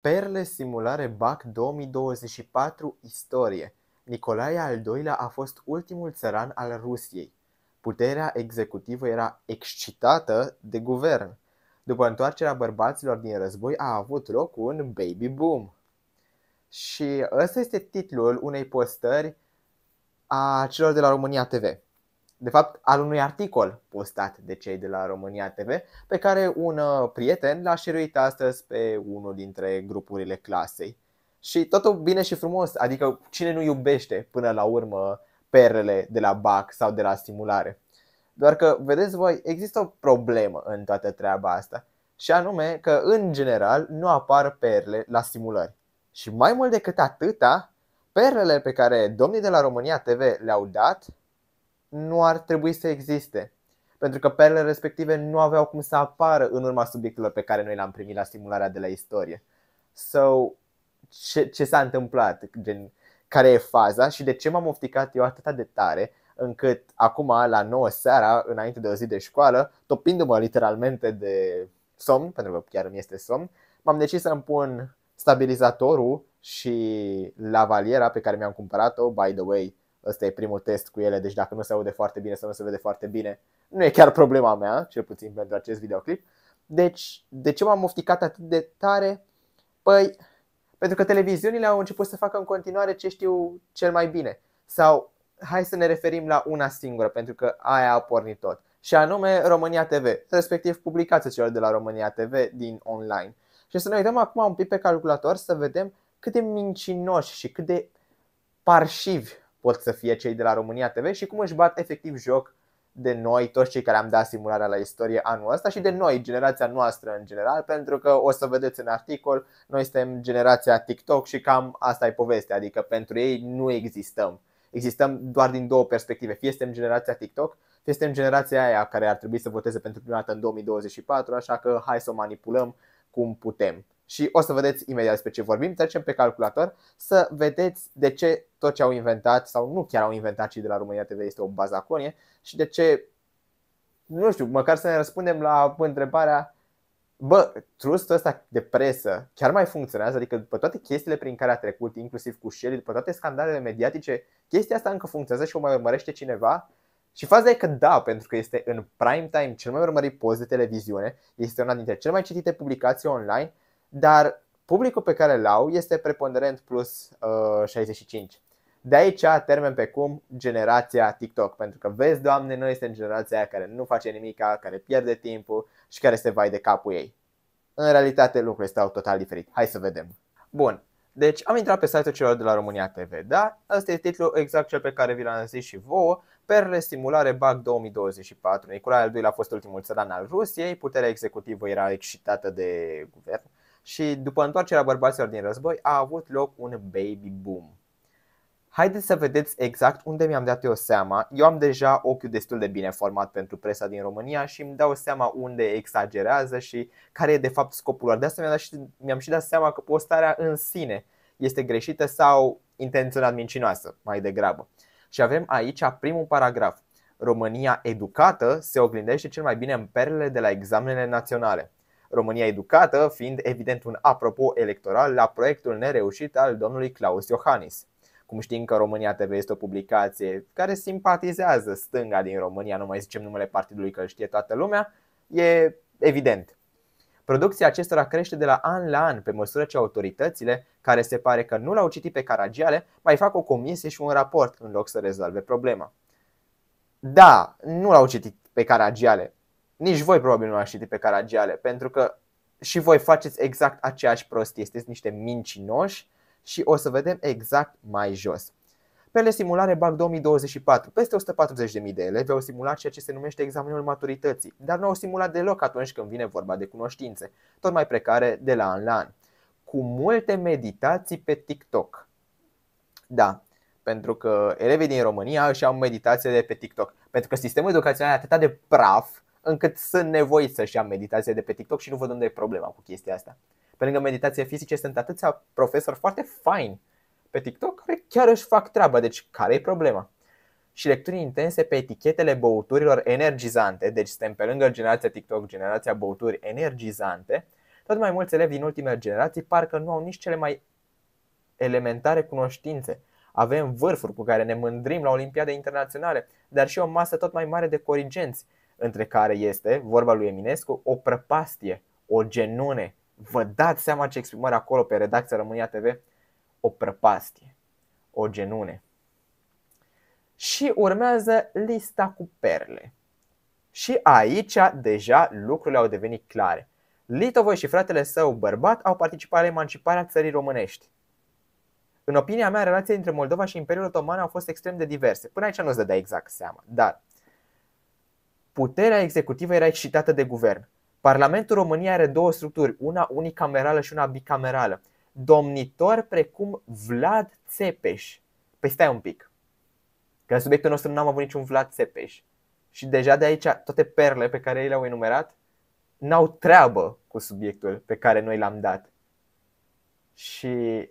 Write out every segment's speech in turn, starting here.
Perle simulare Bac 2024 Istorie Nicolae al II-lea a fost ultimul țăran al Rusiei. Puterea executivă era excitată de guvern. După întoarcerea bărbaților din război a avut loc un baby boom. Și ăsta este titlul unei postări a celor de la România TV de fapt al unui articol postat de cei de la România TV, pe care un uh, prieten l-a șeruit astăzi pe unul dintre grupurile clasei. Și totul bine și frumos, adică cine nu iubește până la urmă perele de la BAC sau de la simulare? Doar că, vedeți voi, există o problemă în toată treaba asta, și anume că, în general, nu apar perle la simulări. Și mai mult decât atâta, perlele pe care domnii de la România TV le-au dat nu ar trebui să existe. Pentru că perlele respective nu aveau cum să apară în urma subiectelor pe care noi le-am primit la simularea de la istorie. So, ce, ce s-a întâmplat? Gen, care e faza și de ce m-am ofticat eu atât de tare încât acum, la 9 seara, înainte de o zi de școală, topindu-mă literalmente de somn, pentru că chiar îmi este somn, m-am decis să-mi pun stabilizatorul și lavaliera pe care mi-am cumpărat-o, by the way, Ăsta e primul test cu ele, deci dacă nu se aude foarte bine sau nu se vede foarte bine, nu e chiar problema mea, cel puțin pentru acest videoclip. Deci, de ce m-am ofticat atât de tare? Păi, pentru că televiziunile au început să facă în continuare ce știu cel mai bine. Sau hai să ne referim la una singură, pentru că aia a pornit tot. Și anume România TV, respectiv publicația celor de la România TV din online. Și să ne uităm acum un pic pe calculator să vedem cât de mincinoși și cât de parșivi pot să fie cei de la România TV și cum își bat efectiv joc de noi, toți cei care am dat simularea la istorie anul ăsta și de noi, generația noastră în general, pentru că o să vedeți în articol, noi suntem generația TikTok și cam asta e povestea, adică pentru ei nu existăm. Existăm doar din două perspective, fie suntem generația TikTok, fie suntem generația aia care ar trebui să voteze pentru prima dată în 2024, așa că hai să o manipulăm cum putem și o să vedeți imediat despre ce vorbim. Trecem pe calculator să vedeți de ce tot ce au inventat, sau nu chiar au inventat, cei de la România TV este o bazaconie și de ce, nu știu, măcar să ne răspundem la întrebarea Bă, trustul ăsta de presă chiar mai funcționează, adică după toate chestiile prin care a trecut, inclusiv cu Shelly, după toate scandalele mediatice, chestia asta încă funcționează și o mai urmărește cineva? Și faza e că da, pentru că este în prime time cel mai urmărit post de televiziune, este una dintre cele mai citite publicații online dar publicul pe care îl au este preponderent plus uh, 65. De aici termen pe cum generația TikTok, pentru că vezi, doamne, noi suntem generația care nu face nimica, care pierde timpul și care se vai de capul ei. În realitate lucrurile stau total diferit. Hai să vedem. Bun, deci am intrat pe site-ul celor de la România TV, da? Asta e titlul exact cel pe care vi l-am zis și vouă. per stimulare BAC 2024. Nicolae al doilea a fost ultimul țăran al Rusiei, puterea executivă era excitată de guvern și după întoarcerea bărbaților din război a avut loc un baby boom. Haideți să vedeți exact unde mi-am dat eu seama. Eu am deja ochiul destul de bine format pentru presa din România și îmi dau seama unde exagerează și care e de fapt scopul lor. De asta mi-am, dat și, mi-am și dat seama că postarea în sine este greșită sau intenționat mincinoasă, mai degrabă. Și avem aici primul paragraf. România educată se oglindește cel mai bine în perlele de la examenele naționale. România Educată fiind evident un apropo electoral la proiectul nereușit al domnului Claus Iohannis. Cum știm că România TV este o publicație care simpatizează stânga din România, nu mai zicem numele partidului că îl știe toată lumea, e evident. Producția acestora crește de la an la an pe măsură ce autoritățile, care se pare că nu l-au citit pe Caragiale, mai fac o comisie și un raport în loc să rezolve problema. Da, nu l-au citit pe Caragiale, nici voi probabil nu l-ați citit pe Caragiale, pentru că și voi faceți exact aceeași prostie, sunteți niște mincinoși și o să vedem exact mai jos. Pele simulare BAC 2024. Peste 140.000 de elevi au simulat ceea ce se numește examenul maturității, dar nu au simulat deloc atunci când vine vorba de cunoștințe, tot mai precare de la an la an. Cu multe meditații pe TikTok. Da, pentru că elevii din România își au meditațiile pe TikTok, pentru că sistemul educațional e atât de praf încât sunt nevoiți să-și ia meditația de pe TikTok și nu văd unde e problema cu chestia asta. Pe lângă meditație fizice sunt atâția profesori foarte fine pe TikTok care chiar își fac treaba, deci care e problema? Și lecturi intense pe etichetele băuturilor energizante, deci suntem pe lângă generația TikTok, generația băuturi energizante, tot mai mulți elevi din ultimele generații parcă nu au nici cele mai elementare cunoștințe. Avem vârfuri cu care ne mândrim la Olimpiade internaționale, dar și o masă tot mai mare de corigenți între care este, vorba lui Eminescu, o prăpastie, o genune. Vă dați seama ce exprimări acolo pe redacția România TV? O prăpastie, o genune. Și urmează lista cu perle. Și aici deja lucrurile au devenit clare. Litovoi și fratele său bărbat au participat la emanciparea țării românești. În opinia mea, relațiile dintre Moldova și Imperiul Otoman au fost extrem de diverse. Până aici nu se dă exact seama, dar Puterea executivă era excitată de guvern. Parlamentul României are două structuri, una unicamerală și una bicamerală. Domnitor precum Vlad Țepeș. Păi stai un pic. Că la subiectul nostru n-am avut niciun Vlad Țepeș. Și deja de aici toate perle pe care ei le-au enumerat n-au treabă cu subiectul pe care noi l-am dat. Și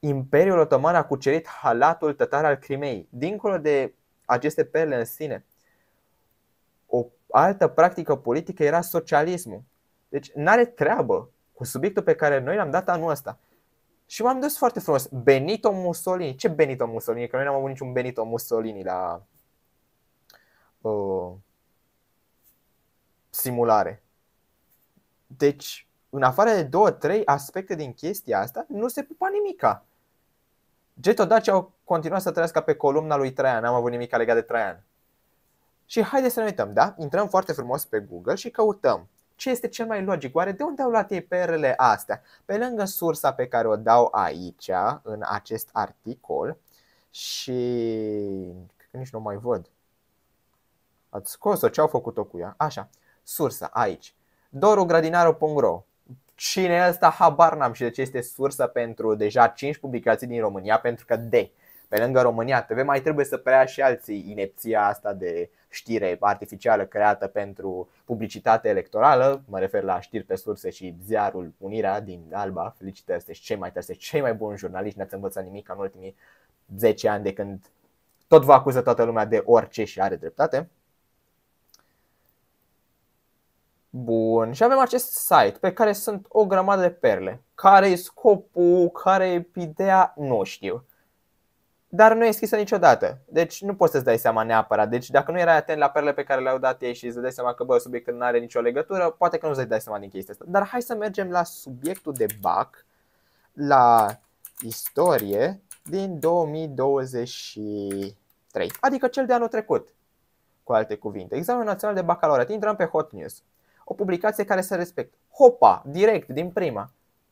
Imperiul Otoman a cucerit halatul tătar al Crimei. Dincolo de aceste perle în sine, o altă practică politică era socialismul. Deci nu are treabă cu subiectul pe care noi l-am dat anul ăsta. Și m-am dus foarte frumos. Benito Mussolini. Ce Benito Mussolini? Că noi n-am avut niciun Benito Mussolini la uh, simulare. Deci, în afară de două, trei aspecte din chestia asta, nu se pupa nimica. Dacia au continuat să trăiască pe columna lui Traian. N-am avut nimica legat de Traian. Și haideți să ne uităm, da? Intrăm foarte frumos pe Google și căutăm ce este cel mai logic. Oare de unde au luat ei perele astea? Pe lângă sursa pe care o dau aici, în acest articol, și că nici nu mai văd. Ați scos-o, ce au făcut-o cu ea? Așa, sursa, aici. dorugradinaru.ro Cine e ăsta? Habar n-am și de ce este sursa pentru deja 5 publicații din România, pentru că de pe lângă România TV mai trebuie să preia și alții inepția asta de știre artificială creată pentru publicitate electorală, mă refer la știri pe surse și ziarul Unirea din Alba, felicitări, sunteți cei mai tăi, cei mai buni jurnaliști, n-ați învățat nimic în ultimii 10 ani de când tot vă acuză toată lumea de orice și are dreptate. Bun, și avem acest site pe care sunt o grămadă de perle. Care e scopul, care e ideea, nu știu dar nu e scrisă niciodată. Deci nu poți să-ți dai seama neapărat. Deci dacă nu erai atent la perle pe care le-au dat ei și îți dai seama că bă, subiectul nu are nicio legătură, poate că nu-ți dai seama din chestia asta. Dar hai să mergem la subiectul de BAC, la istorie din 2023, adică cel de anul trecut, cu alte cuvinte. Examenul Național de Bacalaureat. Intrăm pe Hot News. O publicație care se respectă. Hopa, direct, din prima.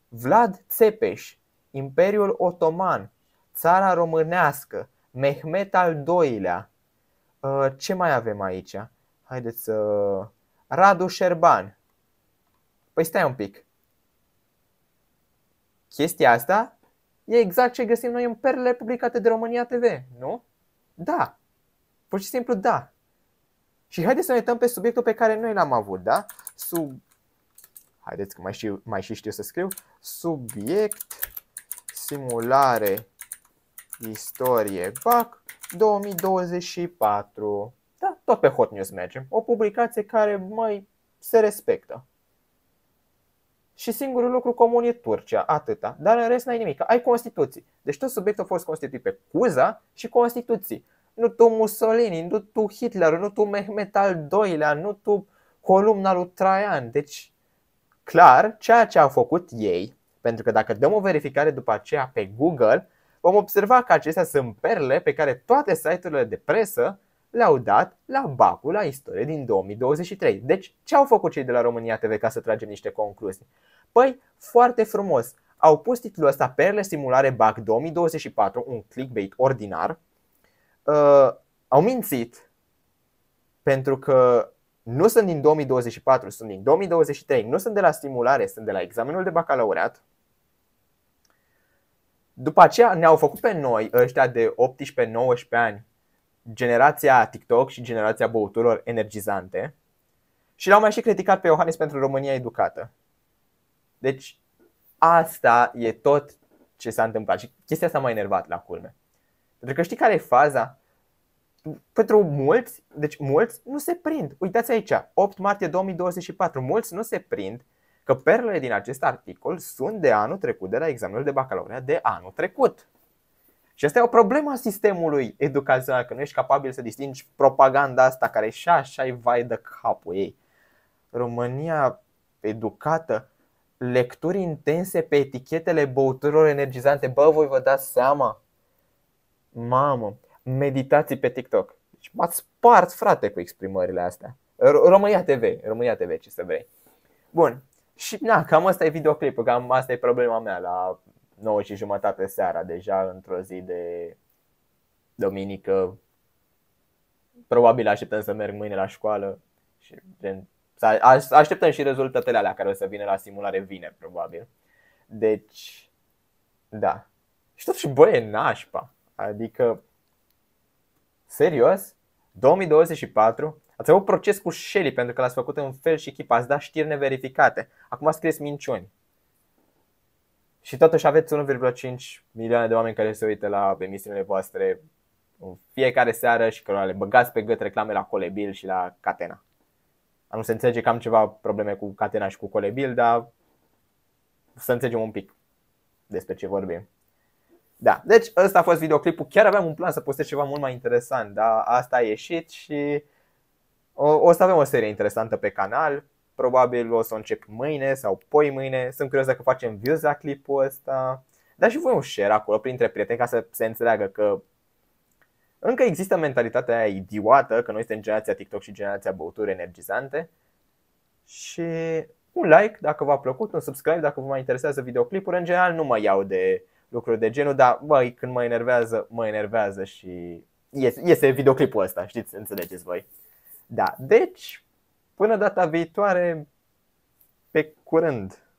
Vlad Țepeș, Imperiul Otoman, țara românească, Mehmet al doilea. Uh, ce mai avem aici? Haideți să... Uh, Radu Șerban. Păi stai un pic. Chestia asta e exact ce găsim noi în perlele publicate de România TV, nu? Da. Pur și simplu da. Și haideți să ne uităm pe subiectul pe care noi l-am avut, da? Sub... Haideți că mai și, mai și știu să scriu. Subiect simulare Istorie, BAC, 2024. Da, tot pe Hot News mergem. O publicație care mai se respectă. Și singurul lucru comun e Turcia, atâta. Dar în rest n-ai nimic. Ai Constituții. Deci tot subiectul a fost constituit pe Cuza și Constituții. Nu tu Mussolini, nu tu Hitler, nu tu Mehmet al II-lea, nu tu columna lui Traian. Deci, clar, ceea ce au făcut ei, pentru că dacă dăm o verificare după aceea pe Google, vom observa că acestea sunt perle pe care toate site-urile de presă le-au dat la bacul la istorie din 2023. Deci, ce au făcut cei de la România TV ca să tragem niște concluzii? Păi, foarte frumos, au pus titlul ăsta Perle Simulare BAC 2024, un clickbait ordinar. Uh, au mințit pentru că nu sunt din 2024, sunt din 2023, nu sunt de la simulare, sunt de la examenul de bacalaureat. După aceea ne-au făcut pe noi, ăștia de 18-19 ani, generația TikTok și generația băuturilor energizante și l-au mai și criticat pe Iohannis pentru România educată. Deci asta e tot ce s-a întâmplat și chestia s-a mai enervat la culme. Pentru că știi care e faza? Pentru mulți, deci mulți nu se prind. Uitați aici, 8 martie 2024, mulți nu se prind că perlele din acest articol sunt de anul trecut de la examenul de bacalaureat de anul trecut. Și asta e o problemă a sistemului educațional, că nu ești capabil să distingi propaganda asta care e și așa e vai de capul ei. România educată, lecturi intense pe etichetele băuturilor energizante. Bă, voi vă dați seama? Mamă, meditații pe TikTok. Deci m-ați spart, frate, cu exprimările astea. România TV, România TV, ce să vrei. Bun, și na, cam asta e videoclipul, cam asta e problema mea la 9 și jumătate seara, deja într-o zi de duminică. Probabil așteptăm să merg mâine la școală și gen, așteptăm și rezultatele alea care o să vină la simulare vine, probabil. Deci, da. Și totuși, băi, e nașpa. Adică, serios? 2024 Ați avut proces cu Shelly pentru că l-ați făcut în fel și chip, ați dat știri neverificate. Acum scrieți minciuni. Și totuși aveți 1,5 milioane de oameni care se uită la emisiunile voastre în fiecare seară și că le băgați pe gât reclame la Colebil și la Catena. Nu se înțelege că am ceva probleme cu Catena și cu Colebil, dar să înțelegem un pic despre ce vorbim. Da, deci ăsta a fost videoclipul. Chiar aveam un plan să postez ceva mult mai interesant, dar asta a ieșit și o, să avem o serie interesantă pe canal, probabil o să o încep mâine sau poi mâine. Sunt curios dacă facem views la clipul ăsta. Dar și voi un share acolo printre prieteni ca să se înțeleagă că încă există mentalitatea aia idiotă, că noi suntem generația TikTok și generația băuturi energizante. Și un like dacă v-a plăcut, un subscribe dacă vă mai interesează videoclipuri. În general nu mă iau de lucruri de genul, dar băi, când mă enervează, mă enervează și iese, iese videoclipul ăsta, știți, înțelegeți voi. Da, deci, până data viitoare, pe curând!